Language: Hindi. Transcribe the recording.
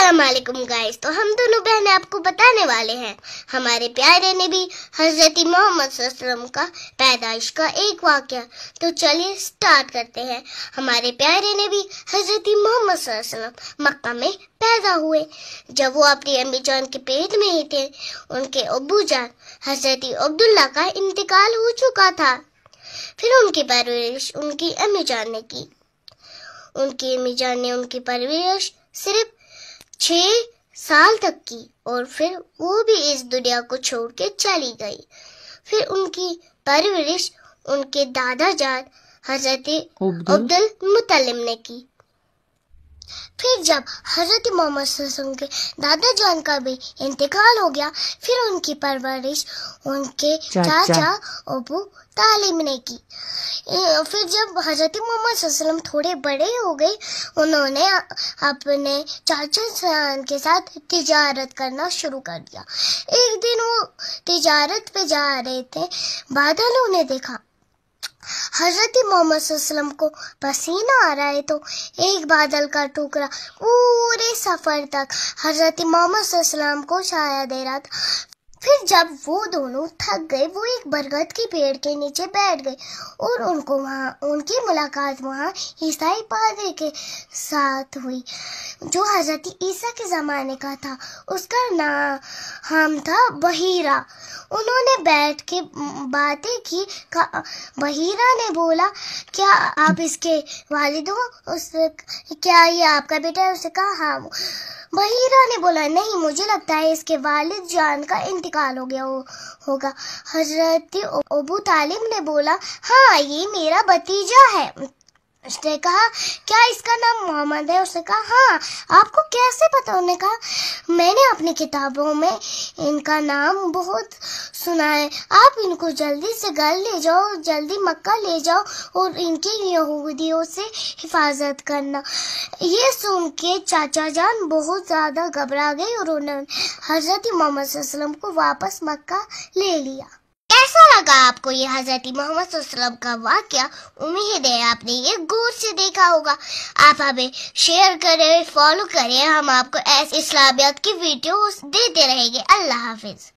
अस्सलाम गाइस तो हम दोनों बहनें आपको बताने वाले हैं हमारे प्यारे नबी हज़रत मोहम्मद का पैदाइश का एक वाक्य तो चलिए स्टार्ट करते हैं हमारे प्यारे नबी हज़रत मोहम्मद मक्का में पैदा हुए जब वो अपनी अम्मी जान के पेट में ही थे उनके अबू जान हज़रत अब्दुल्ला का इंतकाल हो चुका था फिर उनकी परवरिश उनकी अम्मी जान ने की उनकी अम्मी जान ने उनकी परवरिश सिर्फ छह साल तक की और फिर वो भी इस दुनिया को छोड़ के चली गई फिर उनकी परवरिश उनके दादाजान हजरत अब्दुल मुतलिम ने की फिर जब हजरत मोहम्मद के दादा जान का भी इंतकाल हो गया फिर उनकी परवरिश उनके चाचा अबू तालिम ने की फिर जब हजरत मोहम्मद थोड़े बड़े हो गए उन्होंने अपने चाचा के साथ तिजारत करना शुरू कर दिया एक दिन वो तिजारत पे जा रहे थे बादल उन्हें देखा हजरत मोहम्मद को पसीना आ रहा है तो एक बादल का टुकड़ा पूरे सफ़र तक हजरत मोहम्मद को छाया दे रहा था फिर जब वो दोनों थक गए वो एक बरगद के पेड़ के नीचे बैठ गए और उनको वहाँ उनकी मुलाकात वहाँ ईसाई पादरी के साथ हुई जो हजरत ईसा के ज़माने का था उसका नाम था बहीरा उन्होंने बैठ के बातें की बहीरा ने बोला क्या आप इसके वालिद हो उस क्या ये आपका बेटा है उसने कहा हाँ बहीरा ने बोला नहीं मुझे लगता है इसके वालिद जान का इंतकाल हो गया हो, होगा हजरत अबू तालिब ने बोला हाँ ये मेरा भतीजा है उसने कहा क्या इसका नाम मोहम्मद है उसने कहा हाँ आपको कैसे पता उन्होंने कहा मैंने अपनी किताबों में इनका नाम बहुत सुनाए आप इनको जल्दी से घर ले जाओ जल्दी मक्का ले जाओ और इनकी यहूदियों से हिफाजत करना ये सुन के चाचा जान बहुत ज़्यादा घबरा गए और उन्होंने हज़रत मोहम्मद को वापस मक्का ले लिया कैसा लगा आपको ये हजरत मोहम्मद का वाक्य उम्मीद है आपने ये गौर से देखा होगा आप हमें शेयर करें फॉलो करें हम आपको ऐसे इस्लामियात की वीडियो देते रहेंगे अल्लाह हाफिज